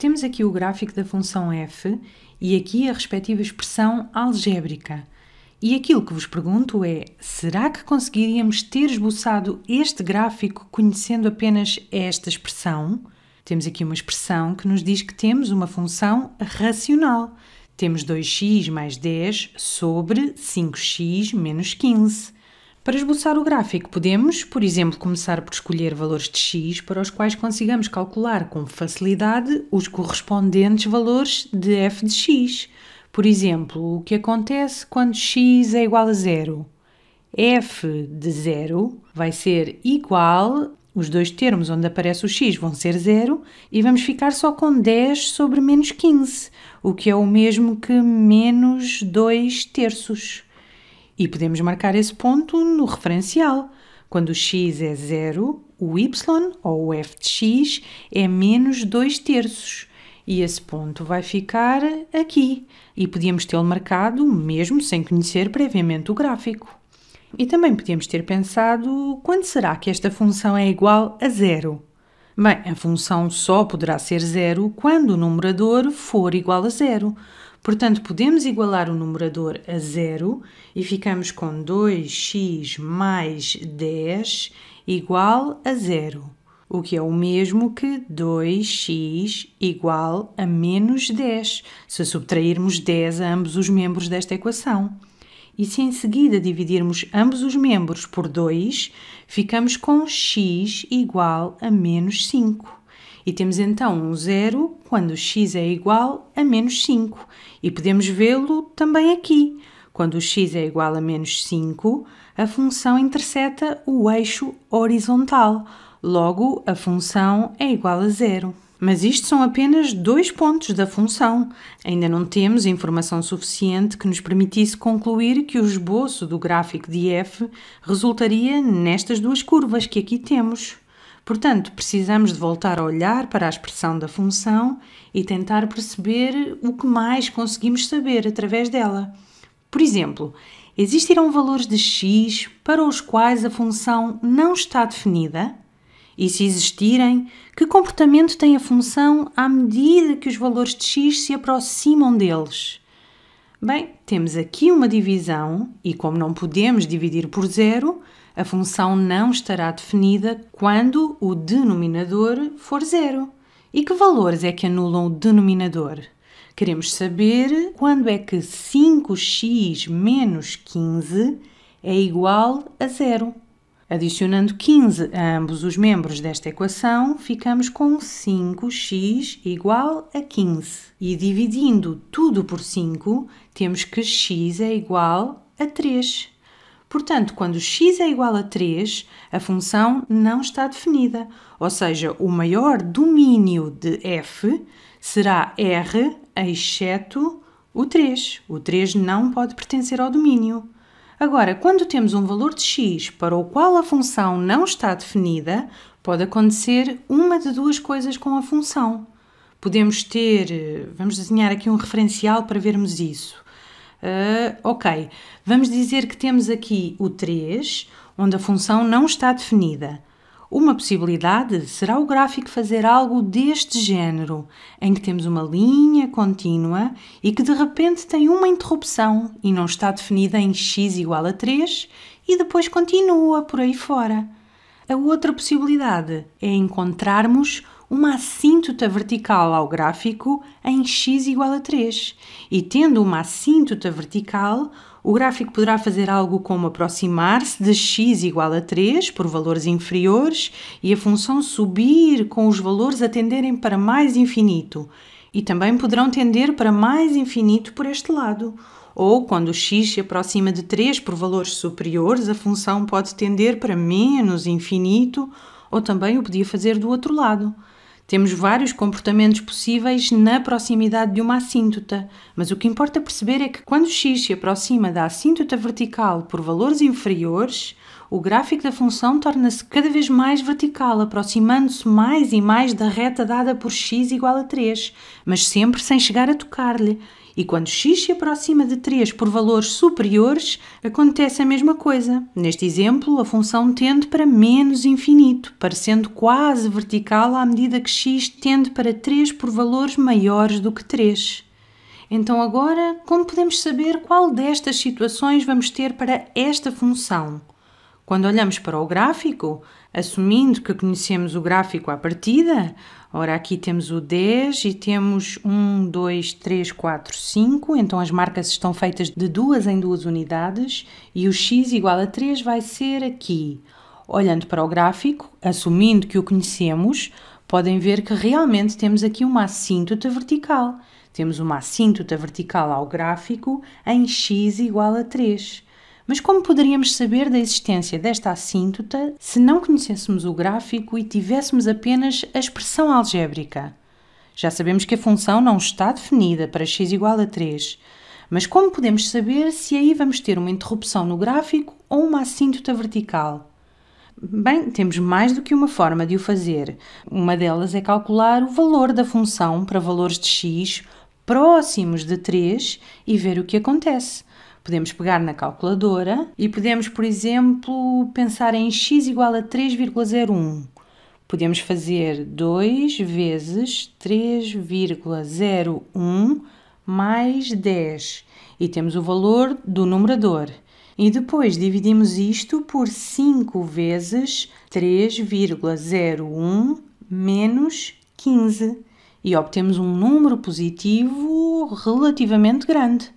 Temos aqui o gráfico da função f e aqui a respectiva expressão algébrica. E aquilo que vos pergunto é: será que conseguiríamos ter esboçado este gráfico conhecendo apenas esta expressão? Temos aqui uma expressão que nos diz que temos uma função racional. Temos 2x mais 10 sobre 5x menos 15. Para esboçar o gráfico, podemos, por exemplo, começar por escolher valores de x para os quais consigamos calcular com facilidade os correspondentes valores de f de x. Por exemplo, o que acontece quando x é igual a zero? f de zero vai ser igual, os dois termos onde aparece o x vão ser zero, e vamos ficar só com 10 sobre menos 15, o que é o mesmo que menos 2 terços. E podemos marcar esse ponto no referencial. Quando o x é zero, o y ou o f de x é menos 2 terços. E esse ponto vai ficar aqui. E podíamos tê-lo marcado mesmo sem conhecer previamente o gráfico. E também podíamos ter pensado quando será que esta função é igual a zero? Bem, a função só poderá ser zero quando o numerador for igual a zero. Portanto, podemos igualar o numerador a zero e ficamos com 2x mais 10 igual a zero, o que é o mesmo que 2x igual a menos 10, se subtrairmos 10 a ambos os membros desta equação. E se em seguida dividirmos ambos os membros por 2, ficamos com x igual a menos 5. E temos então um zero quando x é igual a menos 5. E podemos vê-lo também aqui. Quando x é igual a menos 5, a função interseta o eixo horizontal. Logo, a função é igual a zero. Mas isto são apenas dois pontos da função. Ainda não temos informação suficiente que nos permitisse concluir que o esboço do gráfico de f resultaria nestas duas curvas que aqui temos. Portanto, precisamos de voltar a olhar para a expressão da função e tentar perceber o que mais conseguimos saber através dela. Por exemplo, existirão valores de x para os quais a função não está definida? E se existirem, que comportamento tem a função à medida que os valores de x se aproximam deles? Bem, temos aqui uma divisão e, como não podemos dividir por zero, a função não estará definida quando o denominador for zero. E que valores é que anulam o denominador? Queremos saber quando é que 5x menos 15 é igual a zero. Adicionando 15 a ambos os membros desta equação, ficamos com 5x igual a 15. E dividindo tudo por 5, temos que x é igual a 3. Portanto, quando x é igual a 3, a função não está definida, ou seja, o maior domínio de f será r, exceto o 3. O 3 não pode pertencer ao domínio. Agora, quando temos um valor de x para o qual a função não está definida, pode acontecer uma de duas coisas com a função. Podemos ter, eh, vamos desenhar aqui um referencial para vermos isso. Uh, ok, vamos dizer que temos aqui o 3, onde a função não está definida. Uma possibilidade será o gráfico fazer algo deste género, em que temos uma linha contínua e que de repente tem uma interrupção e não está definida em x igual a 3 e depois continua por aí fora. A outra possibilidade é encontrarmos uma assíntota vertical ao gráfico em x igual a 3 e, tendo uma assíntota vertical, o gráfico poderá fazer algo como aproximar-se de x igual a 3 por valores inferiores e a função subir com os valores a tenderem para mais infinito. E também poderão tender para mais infinito por este lado. Ou, quando x se aproxima de 3 por valores superiores, a função pode tender para menos infinito, ou também o podia fazer do outro lado. Temos vários comportamentos possíveis na proximidade de uma assíntota, mas o que importa perceber é que quando x se aproxima da assíntota vertical por valores inferiores, o gráfico da função torna-se cada vez mais vertical, aproximando-se mais e mais da reta dada por x igual a 3, mas sempre sem chegar a tocar-lhe. E quando x se aproxima de 3 por valores superiores, acontece a mesma coisa. Neste exemplo, a função tende para menos infinito, parecendo quase vertical à medida que x tende para 3 por valores maiores do que 3. Então, agora, como podemos saber qual destas situações vamos ter para esta função? Quando olhamos para o gráfico, assumindo que conhecemos o gráfico à partida, ora aqui temos o 10 e temos 1, 2, 3, 4, 5, então as marcas estão feitas de duas em duas unidades e o x igual a 3 vai ser aqui. Olhando para o gráfico, assumindo que o conhecemos, podem ver que realmente temos aqui uma assíntota vertical. Temos uma assíntota vertical ao gráfico em x igual a 3. Mas como poderíamos saber da existência desta assíntota se não conhecêssemos o gráfico e tivéssemos apenas a expressão algébrica? Já sabemos que a função não está definida para x igual a 3, mas como podemos saber se aí vamos ter uma interrupção no gráfico ou uma assíntota vertical? Bem, temos mais do que uma forma de o fazer. Uma delas é calcular o valor da função para valores de x próximos de 3 e ver o que acontece. Podemos pegar na calculadora e podemos, por exemplo, pensar em x igual a 3,01. Podemos fazer 2 vezes 3,01 mais 10 e temos o valor do numerador. E depois dividimos isto por 5 vezes 3,01 menos 15 e obtemos um número positivo relativamente grande.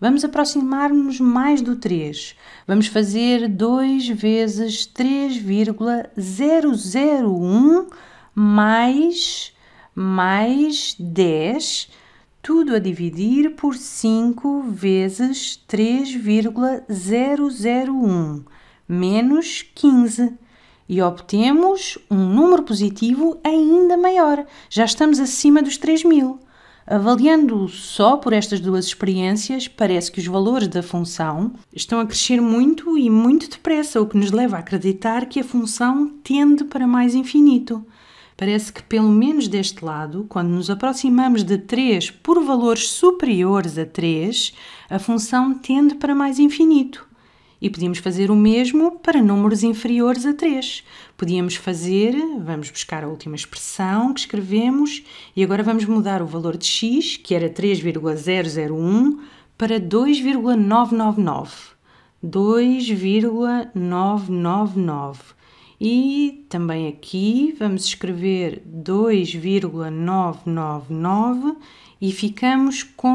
Vamos aproximar-nos mais do 3. Vamos fazer 2 vezes 3,001 mais, mais 10, tudo a dividir por 5 vezes 3,001 menos 15 e obtemos um número positivo ainda maior. Já estamos acima dos 3 mil. Avaliando só por estas duas experiências, parece que os valores da função estão a crescer muito e muito depressa, o que nos leva a acreditar que a função tende para mais infinito. Parece que, pelo menos deste lado, quando nos aproximamos de 3 por valores superiores a 3, a função tende para mais infinito. E podíamos fazer o mesmo para números inferiores a 3. Podíamos fazer, vamos buscar a última expressão que escrevemos e agora vamos mudar o valor de x, que era 3,001, para 2,999. 2,999. E também aqui vamos escrever 2,999 e ficamos com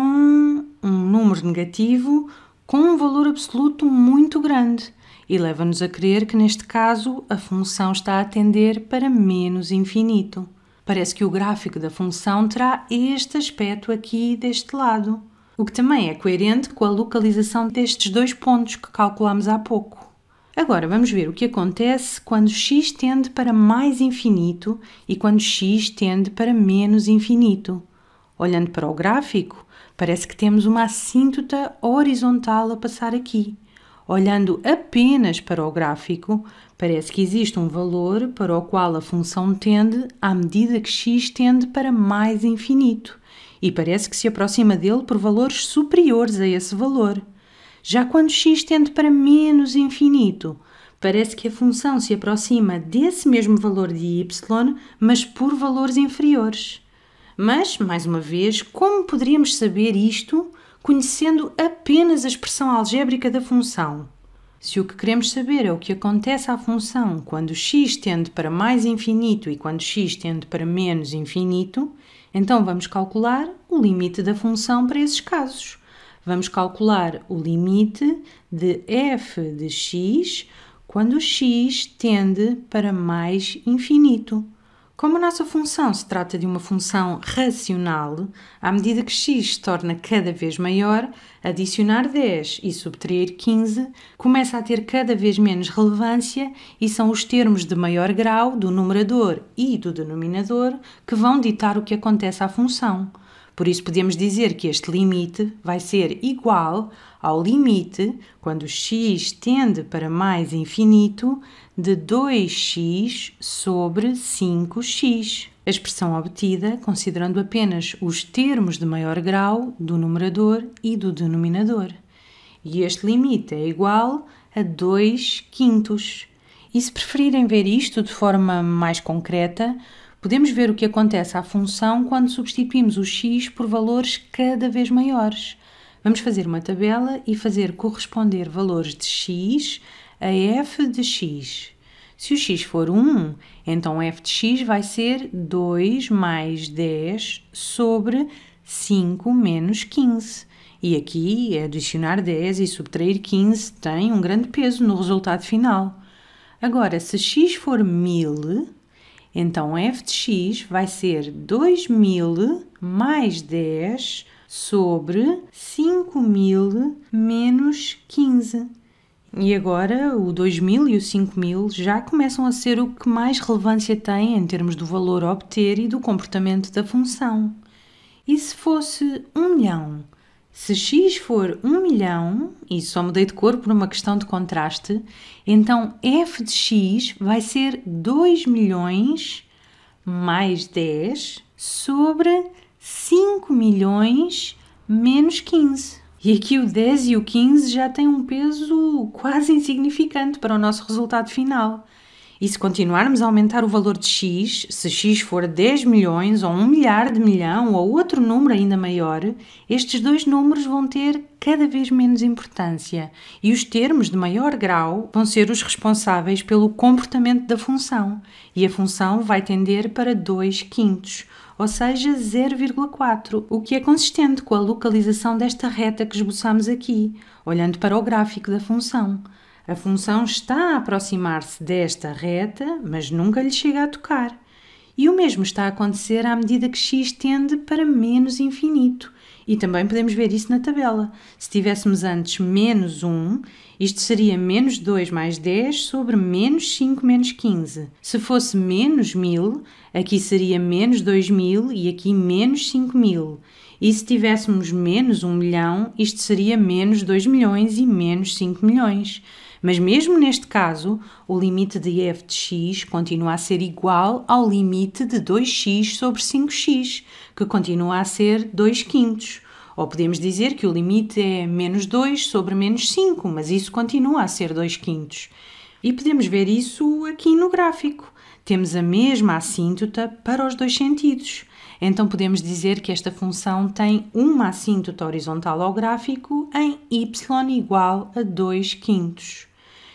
um número negativo com um valor absoluto muito grande e leva-nos a crer que, neste caso, a função está a tender para menos infinito. Parece que o gráfico da função terá este aspecto aqui deste lado, o que também é coerente com a localização destes dois pontos que calculamos há pouco. Agora vamos ver o que acontece quando x tende para mais infinito e quando x tende para menos infinito. Olhando para o gráfico, parece que temos uma assíntota horizontal a passar aqui. Olhando apenas para o gráfico, parece que existe um valor para o qual a função tende à medida que x tende para mais infinito, e parece que se aproxima dele por valores superiores a esse valor. Já quando x tende para menos infinito, parece que a função se aproxima desse mesmo valor de y, mas por valores inferiores. Mas, mais uma vez, como poderíamos saber isto conhecendo apenas a expressão algébrica da função? Se o que queremos saber é o que acontece à função quando x tende para mais infinito e quando x tende para menos infinito, então vamos calcular o limite da função para esses casos. Vamos calcular o limite de f de x quando x tende para mais infinito. Como a nossa função se trata de uma função racional, à medida que x se torna cada vez maior, adicionar 10 e subtrair 15 começa a ter cada vez menos relevância e são os termos de maior grau do numerador e do denominador que vão ditar o que acontece à função. Por isso, podemos dizer que este limite vai ser igual ao limite, quando x tende para mais infinito, de 2x sobre 5x. A expressão obtida considerando apenas os termos de maior grau do numerador e do denominador. E este limite é igual a 2 quintos. E se preferirem ver isto de forma mais concreta, Podemos ver o que acontece à função quando substituímos o x por valores cada vez maiores. Vamos fazer uma tabela e fazer corresponder valores de x a f de x. Se o x for 1, então f de x vai ser 2 mais 10 sobre 5 menos 15. E aqui, é adicionar 10 e subtrair 15 tem um grande peso no resultado final. Agora, se x for 1000, então, f de x vai ser 2000 mais 10 sobre 5000 menos 15. E agora o 2000 e o 5000 já começam a ser o que mais relevância tem em termos do valor a obter e do comportamento da função. E se fosse 1 milhão? Se x for 1 milhão, e só mudei de cor por uma questão de contraste, então f de x vai ser 2 milhões mais 10 sobre 5 milhões menos 15. E aqui o 10 e o 15 já têm um peso quase insignificante para o nosso resultado final. E se continuarmos a aumentar o valor de X, se X for 10 milhões ou 1 milhar de milhão ou outro número ainda maior, estes dois números vão ter cada vez menos importância e os termos de maior grau vão ser os responsáveis pelo comportamento da função. E a função vai tender para 2 quintos, ou seja, 0,4, o que é consistente com a localização desta reta que esboçamos aqui, olhando para o gráfico da função. A função está a aproximar-se desta reta, mas nunca lhe chega a tocar. E o mesmo está a acontecer à medida que x tende para menos infinito. E também podemos ver isso na tabela. Se tivéssemos antes menos 1, isto seria menos 2 mais 10 sobre menos 5 menos 15. Se fosse menos 1000, aqui seria menos 2000 e aqui menos 5000. E se tivéssemos menos 1 milhão, isto seria menos 2 milhões e menos 5 milhões. Mas mesmo neste caso, o limite de f de x continua a ser igual ao limite de 2x sobre 5x, que continua a ser 2 quintos. Ou podemos dizer que o limite é menos 2 sobre menos 5, mas isso continua a ser 2 quintos. E podemos ver isso aqui no gráfico. Temos a mesma assíntota para os dois sentidos. Então podemos dizer que esta função tem uma assíntota horizontal ao gráfico em y igual a 2 quintos.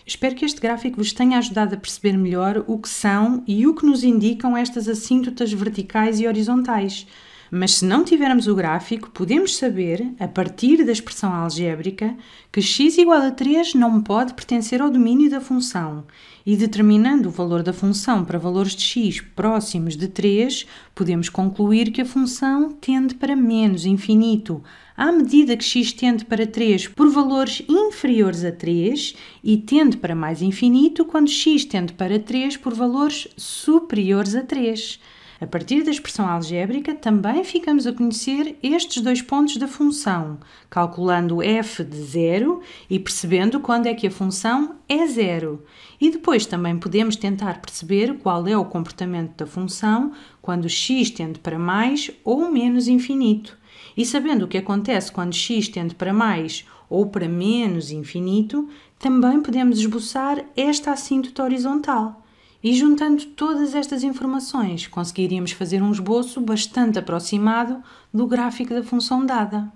Espero que este gráfico vos tenha ajudado a perceber melhor o que são e o que nos indicam estas assíntotas verticais e horizontais. Mas se não tivermos o gráfico, podemos saber, a partir da expressão algébrica, que x igual a 3 não pode pertencer ao domínio da função. E determinando o valor da função para valores de x próximos de 3, podemos concluir que a função tende para menos infinito, à medida que x tende para 3 por valores inferiores a 3 e tende para mais infinito quando x tende para 3 por valores superiores a 3. A partir da expressão algébrica, também ficamos a conhecer estes dois pontos da função, calculando o f de zero e percebendo quando é que a função é zero. E depois também podemos tentar perceber qual é o comportamento da função quando x tende para mais ou menos infinito. E sabendo o que acontece quando x tende para mais ou para menos infinito, também podemos esboçar esta assíntota horizontal. E juntando todas estas informações, conseguiríamos fazer um esboço bastante aproximado do gráfico da função dada.